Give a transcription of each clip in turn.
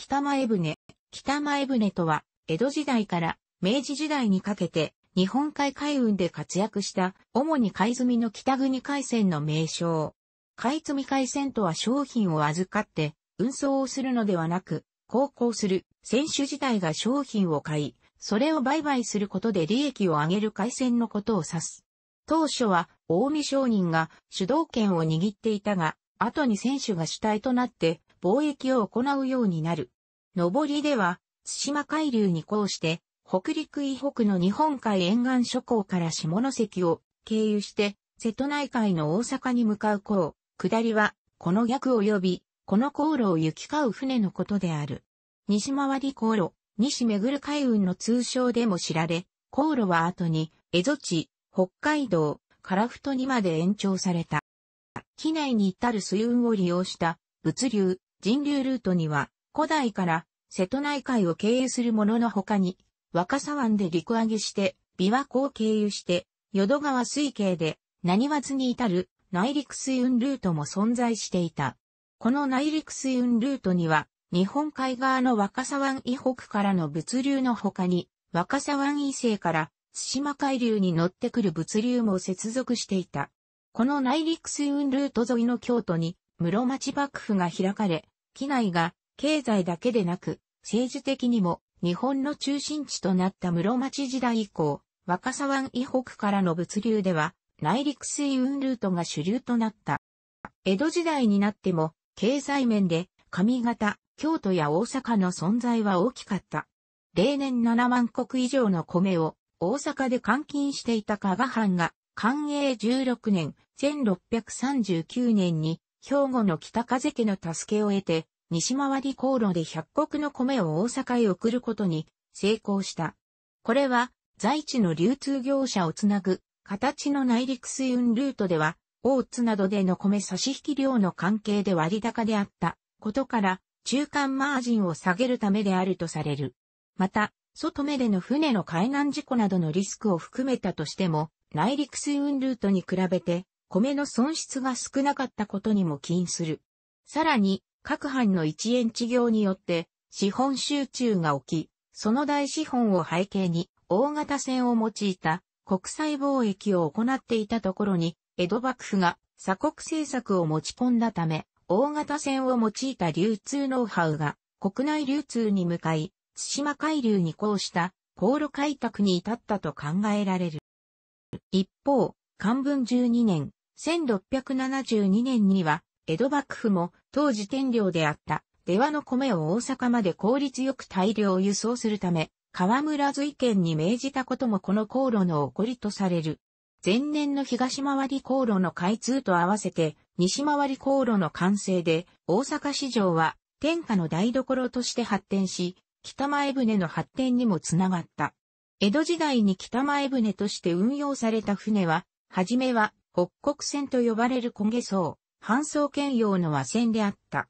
北前船。北前船とは、江戸時代から明治時代にかけて、日本海海運で活躍した、主に海積みの北国海戦の名称。海積み海戦とは商品を預かって、運送をするのではなく、航行する、選手自体が商品を買い、それを売買することで利益を上げる海鮮のことを指す。当初は、近江商人が主導権を握っていたが、後に選手が主体となって、貿易を行うようになる。上りでは、津島海流にこうして、北陸以北の日本海沿岸諸港から下関を経由して、瀬戸内海の大阪に向かう港、下りは、この逆及び、この航路を行き交う船のことである。西回り航路、西巡る海運の通称でも知られ、航路は後に、江戸地、北海道、樺太にまで延長された。機内に至る水運を利用した、物流、人流ルートには、古代から瀬戸内海を経由するものの他に、若狭湾で陸揚げして、琵琶湖を経由して、淀川水系で、何ずに至る内陸水運ルートも存在していた。この内陸水運ルートには、日本海側の若狭湾以北からの物流の他に、若狭湾以西から対馬海流に乗ってくる物流も接続していた。この内陸水運ルート沿いの京都に室町幕府が開かれ、機内が経済だけでなく、政治的にも日本の中心地となった室町時代以降、若狭湾以北からの物流では、内陸水運ルートが主流となった。江戸時代になっても、経済面で、上方、京都や大阪の存在は大きかった。例年7万石以上の米を、大阪で換金していた加賀藩が、寛永16年、1639年に、兵庫の北風家の助けを得て、西回り航路で百国の米を大阪へ送ることに成功した。これは、在地の流通業者をつなぐ、形の内陸水運ルートでは、大津などでの米差し引き量の関係で割高であったことから、中間マージンを下げるためであるとされる。また、外目での船の海難事故などのリスクを含めたとしても、内陸水運ルートに比べて、米の損失が少なかったことにも起因する。さらに、各藩の一円地業によって、資本集中が起き、その大資本を背景に、大型船を用いた国際貿易を行っていたところに、江戸幕府が鎖国政策を持ち込んだため、大型船を用いた流通ノウハウが国内流通に向かい、津島海流にこうした航路開拓に至ったと考えられる。一方、漢文12年、1672年には、江戸幕府も当時天領であった出羽の米を大阪まで効率よく大量輸送するため、河村瑞県に命じたこともこの航路の起こりとされる。前年の東回り航路の開通と合わせて、西回り航路の完成で、大阪市場は天下の台所として発展し、北前船の発展にもつながった。江戸時代に北前船として運用された船は、はじめは北国船と呼ばれる焦げ層、搬送兼用の和船であった。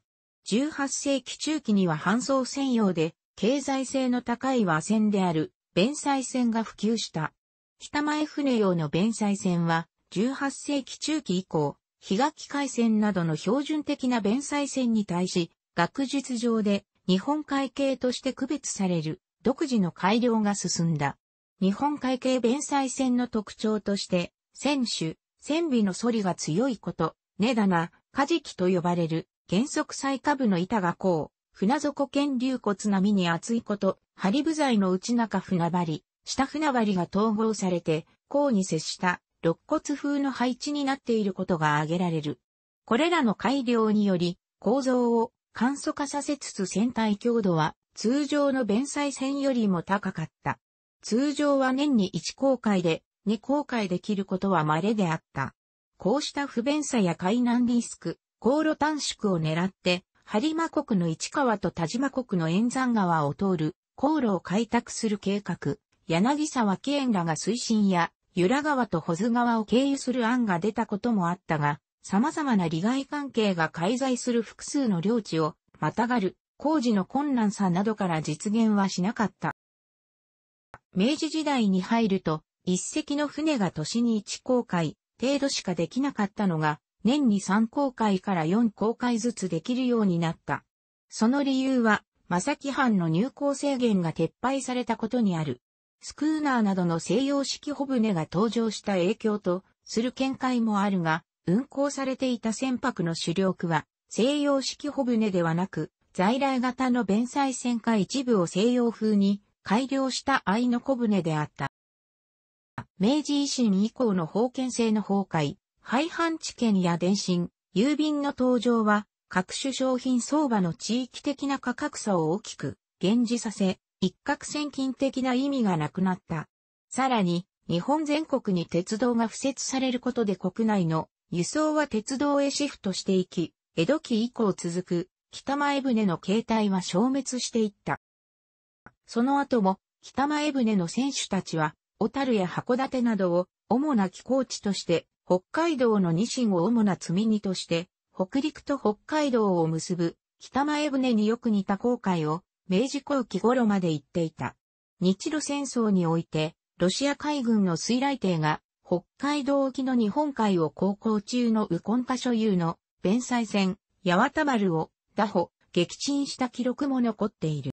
18世紀中期には搬送専用で、経済性の高い和船である、弁済船が普及した。北前船用の弁済船は、18世紀中期以降、日垣海戦などの標準的な弁済船に対し、学術上で日本海系として区別される独自の改良が進んだ。日本海系弁済船の特徴として、船首、線尾の反りが強いこと、根棚、カキと呼ばれる、原則最下部の板がこう、船底剣流骨並みに厚いこと、針部材の内中船張、り、下船張りが統合されて、甲に接した肋骨風の配置になっていることが挙げられる。これらの改良により、構造を簡素化させつつ船体強度は通常の弁済船よりも高かった。通常は年に1公開でに後悔できることは稀であった。こうした不便さや海難リスク、航路短縮を狙って、播磨国の市川と田島国の沿山川を通る航路を開拓する計画、柳沢紀園らが推進や、由良川と保津川を経由する案が出たこともあったが、様々な利害関係が介在する複数の領地をまたがる工事の困難さなどから実現はしなかった。明治時代に入ると一隻の船が年に一航海程度しかできなかったのが、年に三航海から四航海ずつできるようになった。その理由は、正木藩の入港制限が撤廃されたことにある。スクーナーなどの西洋式帆船が登場した影響とする見解もあるが、運航されていた船舶の主力は西洋式帆船ではなく、在来型の弁済船か一部を西洋風に改良した愛の小船であった。明治維新以降の封建制の崩壊、廃藩置県や電信、郵便の登場は、各種商品相場の地域的な価格差を大きく、減じさせ、一攫千金的な意味がなくなった。さらに、日本全国に鉄道が付設されることで国内の輸送は鉄道へシフトしていき、江戸期以降続く北前船の形態は消滅していった。その後も北前船の選手たちは小樽や函館などを主な寄港地として、北海道のニシンを主な積み荷として、北陸と北海道を結ぶ北前船によく似た航海を明治後期頃まで行っていた。日露戦争において、ロシア海軍の水雷艇が北海道沖の日本海を航行中のウコン所有の弁済船、八幡丸を、打歩、撃沈した記録も残っている。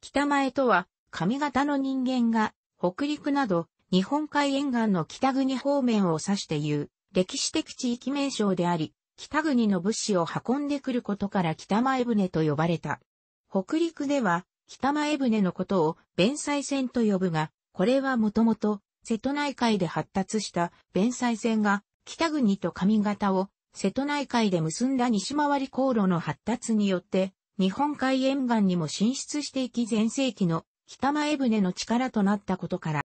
北前とは、髪型の人間が北陸など、日本海沿岸の北国方面を指して言う、歴史的地域名称であり、北国の物資を運んでくることから北前船と呼ばれた。北陸では、北前船のことを弁済船と呼ぶが、これはもともと、瀬戸内海で発達した弁済船が、北国と上方を瀬戸内海で結んだ西回り航路の発達によって、日本海沿岸にも進出していき前世紀の北前船の力となったことから、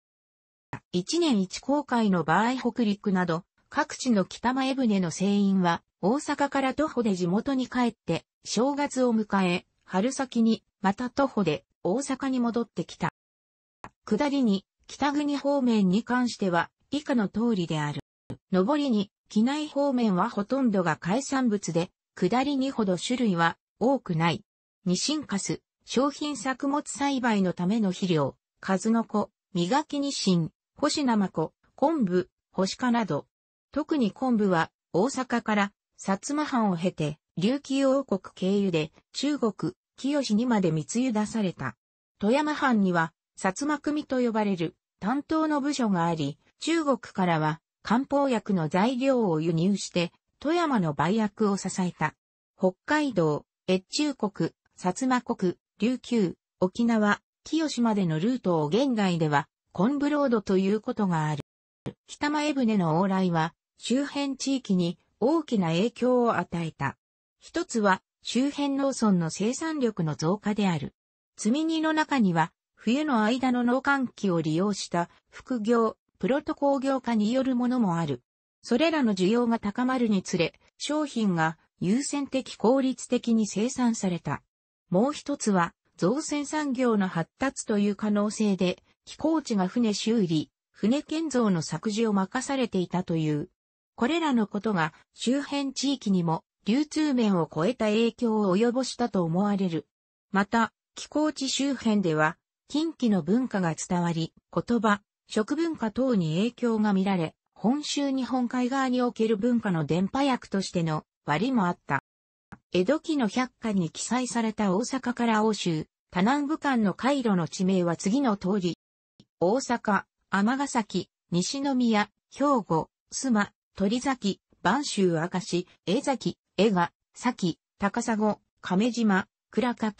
1年1航海の場合北陸など、各地の北前船の船員は、大阪から徒歩で地元に帰って、正月を迎え、春先に、また徒歩で、大阪に戻ってきた。下りに、北国方面に関しては、以下の通りである。上りに、機内方面はほとんどが海産物で、下りにほど種類は多くない。二進化す。商品作物栽培のための肥料、数の子、磨きニシン、干しナマコ、昆布、干しカなど。特に昆布は大阪から薩摩藩を経て琉球王国経由で中国、清にまで密輸出された。富山藩には薩摩組と呼ばれる担当の部署があり、中国からは漢方薬の材料を輸入して富山の売薬を支えた。北海道、越中国、薩摩国、琉球、沖縄、清島でのルートを現代では、コンブロードということがある。北前船の往来は、周辺地域に大きな影響を与えた。一つは、周辺農村の生産力の増加である。積み荷の中には、冬の間の農閑期を利用した副業、プロト工業化によるものもある。それらの需要が高まるにつれ、商品が優先的効率的に生産された。もう一つは、造船産業の発達という可能性で、寄港地が船修理、船建造の作事を任されていたという。これらのことが周辺地域にも流通面を超えた影響を及ぼしたと思われる。また、寄港地周辺では、近畿の文化が伝わり、言葉、食文化等に影響が見られ、本州日本海側における文化の伝播薬としての割もあった。江戸期の百科に記載された大阪から欧州、多南部間の回路の地名は次の通り。大阪、尼崎、西宮、兵庫、須磨、鳥崎、播州明石、江崎、江賀、崎、高砂、亀島、倉掛、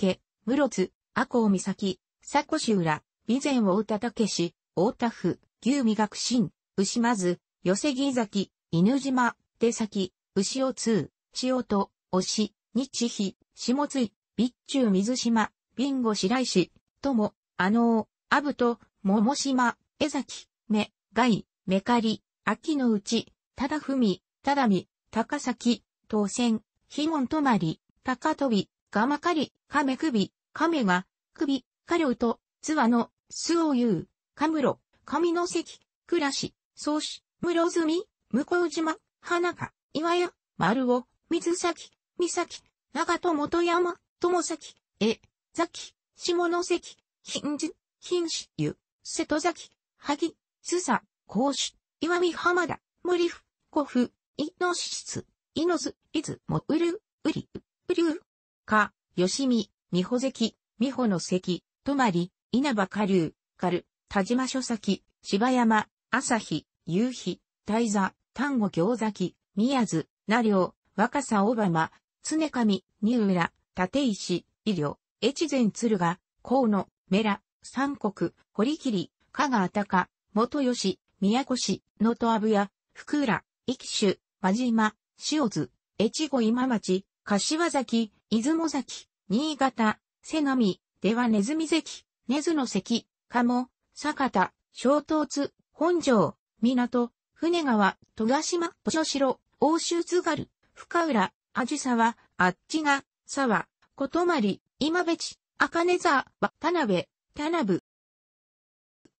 室津、赤尾岬、佐古市浦、備前大田武市、大田府、牛磨学新、牛まず、寄木崎、犬島、出崎、牛尾通、塩と、押し、日比、下津、井、備中水島、ビンゴ白石、友、あのー、アブと、桃島、江崎、目、外、メカリ、秋の内、ただふみ、ただみ、高崎、当選、ひもんとまり、高飛び、がまかり、亀首、亀が、首、かりょうと、つわの、すおゆう、かむろ、かみのせき、くらし、そうし、むろずみ、むこうじま、はなか、いわや、まるお、みずさき、三崎、長友と山、友崎、江、崎、下関、金樹、金子湯、瀬戸崎、萩、須佐、甲子、岩見浜田、森府、古府、伊野市室、伊野津、伊豆もうる、うり、うりゅう、か、よしみ、みほぜき、みほの関、泊まり、稲葉下流、かる、田島書崎、芝山、朝日、夕日、大座、丹後行崎、宮津、那良、若狭小浜、常上、二浦、立石、医療、越前鶴賀、河野、メラ、三国、堀切、加賀高、元吉、宮古市、能登阿部屋、福浦、壱岐州、輪島、塩津、越後今町、柏崎、出雲崎、新潟、瀬波、出羽根津ミ関、根津の関、鴨、酒田、小東津、本城、港、船川、戸ヶ島、小城、奥州津軽、深浦、あじさは、あっちが、さは、ことまり、今べち、あかねざ、わ、田辺、田辺。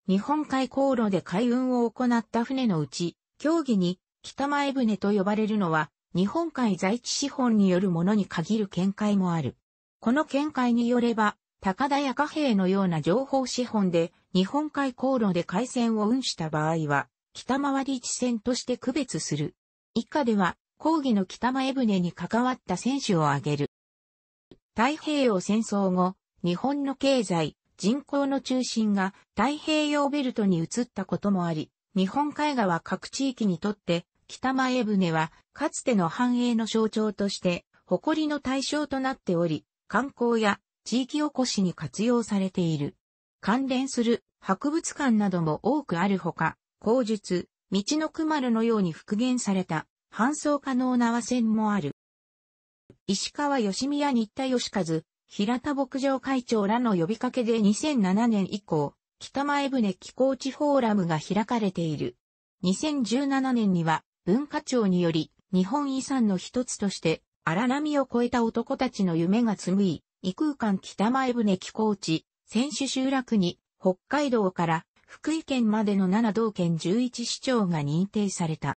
日本海航路で海運を行った船のうち、競技に、北前船と呼ばれるのは、日本海在地資本によるものに限る見解もある。この見解によれば、高田や貨幣のような情報資本で、日本海航路で海戦を運した場合は、北回り地線として区別する。以下では、抗議の北前船に関わった選手を挙げる。太平洋戦争後、日本の経済、人口の中心が太平洋ベルトに移ったこともあり、日本海側各地域にとって北前船はかつての繁栄の象徴として誇りの対象となっており、観光や地域おこしに活用されている。関連する博物館なども多くあるほか、口述、道のくまるのように復元された搬送可能な和船もある。石川義宮新田義和、平田牧場会長らの呼びかけで2007年以降、北前船気候地フォーラムが開かれている。2017年には文化庁により日本遺産の一つとして荒波を越えた男たちの夢が紡い、異空間北前船気候地、選手集落に北海道から福井県までの7道県11市町が認定された。